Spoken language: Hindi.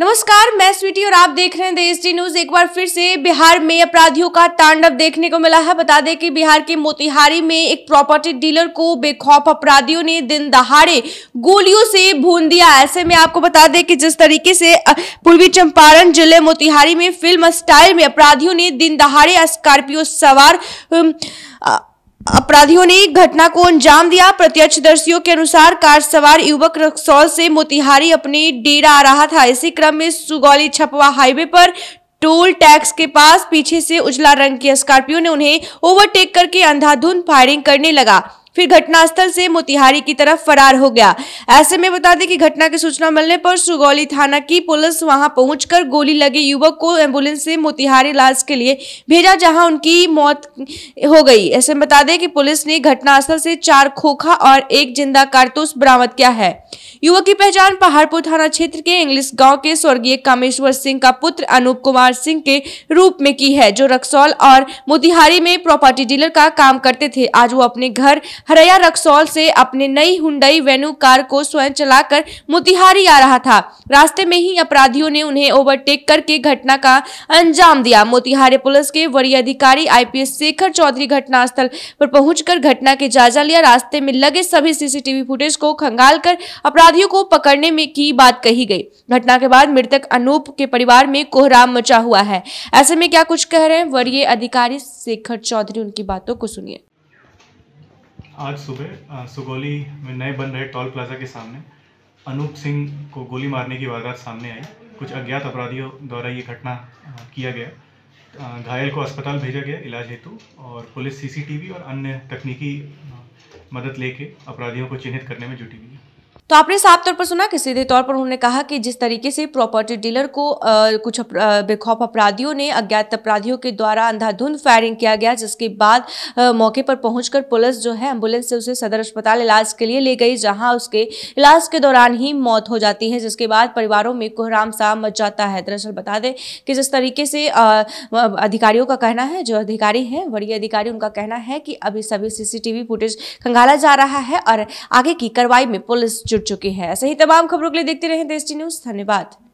नमस्कार मैं स्वीटी और आप देख रहे हैं देश डी न्यूज एक बार फिर से बिहार में अपराधियों का तांडव देखने को मिला है बता दें कि बिहार के मोतिहारी में एक प्रॉपर्टी डीलर को बेखौफ अपराधियों ने दिन दहाड़े गोलियों से भून दिया ऐसे में आपको बता दें कि जिस तरीके से पूर्वी चंपारण जिले मोतिहारी में फिल्म स्टाइल में अपराधियों ने दिन दहाड़े स्कॉर्पियो सवार अपराधियों ने घटना को अंजाम दिया प्रत्यक्षदर्शियों के अनुसार कार सवार युवक रक्सौल से मोतिहारी अपने डेरा आ रहा था इसी क्रम में सुगौली छपवा हाईवे पर टोल टैक्स के पास पीछे से उजला रंग की स्कॉर्पियो ने उन्हें ओवरटेक करके अंधाधुंध फायरिंग करने लगा फिर घटनास्थल से मोतिहारी की तरफ फरार हो गया ऐसे में बता दें कि घटना की सूचना मिलने पर सुगौली थाना की पुलिस वहां पहुंचकर गोली लगे युवक को एम्बुलेंस से मोतिहारी इलाज के लिए भेजा जहां उनकी मौत हो गई ऐसे में बता दें कि पुलिस ने घटनास्थल से चार खोखा और एक जिंदा कारतूस बरामद किया है युवक की पहचान पहाड़पुर थाना क्षेत्र के इंग्लिश गांव के स्वर्गीय कामेश्वर सिंह का पुत्र अनूप कुमार सिंह के रूप में की है जो रक्सौल और मोतिहारी में प्रॉपर्टी डीलर का काम करते थे आज वो अपने घर हरैया रक्सौल से अपने नई हुंडई वेन्यू कार को स्वयं चलाकर मोतिहारी आ रहा था रास्ते में ही अपराधियों ने उन्हें ओवरटेक करके घटना का अंजाम दिया मोतिहारी पुलिस के वरीय अधिकारी आईपीएस शेखर चौधरी घटनास्थल पर पहुंचकर घटना के जायजा लिया रास्ते में लगे सभी सीसीटीवी फुटेज को खंगाल कर अपराधियों को पकड़ने में की बात कही गई घटना के बाद मृतक अनूप के परिवार में कोहराम मचा हुआ है ऐसे में क्या कुछ कह रहे हैं वरीय अधिकारी शेखर चौधरी उनकी बातों को सुनिए आज सुबह सुगौली में नए बन रहे टॉल प्लाजा के सामने अनूप सिंह को गोली मारने की वारदात सामने आई कुछ अज्ञात अपराधियों द्वारा ये घटना किया गया घायल को अस्पताल भेजा गया इलाज हेतु और पुलिस सीसीटीवी और अन्य तकनीकी मदद लेके अपराधियों को चिन्हित करने में जुटी हुई है तो आपने साफ तौर पर सुना कि सीधे तौर पर उन्होंने कहा कि जिस तरीके से प्रॉपर्टी डीलर को आ, कुछ अपरा, बेखौफ अपराधियों ने अज्ञात अपराधियों के द्वारा अंधाधुंध फायरिंग किया गया जिसके बाद आ, मौके पर पहुंचकर पुलिस जो है एम्बुलेंस से उसे सदर अस्पताल इलाज के लिए ले गई जहां उसके इलाज के दौरान ही मौत हो जाती है जिसके बाद परिवारों में कोहराम सा मच जाता है दरअसल बता दें कि जिस तरीके से अधिकारियों का कहना है जो अधिकारी हैं वरीय अधिकारी उनका कहना है कि अभी सभी सीसीटीवी फुटेज खंगाला जा रहा है और आगे की कार्रवाई में पुलिस जुड़ चुके हैं ऐसे ही तमाम खबरों के लिए देखते रहे देश न्यूज धन्यवाद